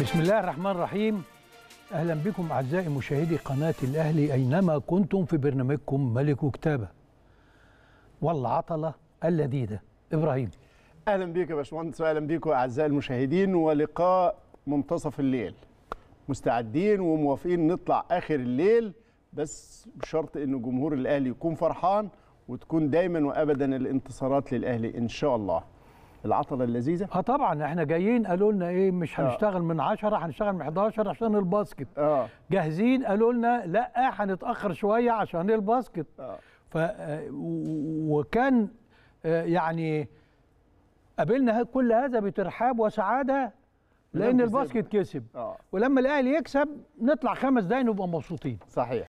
بسم الله الرحمن الرحيم اهلا بكم اعزائي مشاهدي قناه الاهلي اينما كنتم في برنامجكم ملك كتابه والعطله اللذيذه ابراهيم اهلا بيك يا باشمهندس واهلا بيكم اعزائي المشاهدين ولقاء منتصف الليل مستعدين وموافقين نطلع اخر الليل بس بشرط ان جمهور الاهلي يكون فرحان وتكون دايما وابدا الانتصارات للاهلي ان شاء الله العطله اللذيذه اه طبعا احنا جايين قالوا لنا ايه مش آه. هنشتغل من 10 هنشتغل من 11 عشان الباسكت اه جاهزين قالوا لنا لا هنتاخر شويه عشان الباسكت اه ف آه، وكان آه، يعني قابلنا كل هذا بترحاب وسعاده لان الباسكت كسب آه. ولما الاهلي يكسب نطلع خمس دقايق نبقى مبسوطين صحيح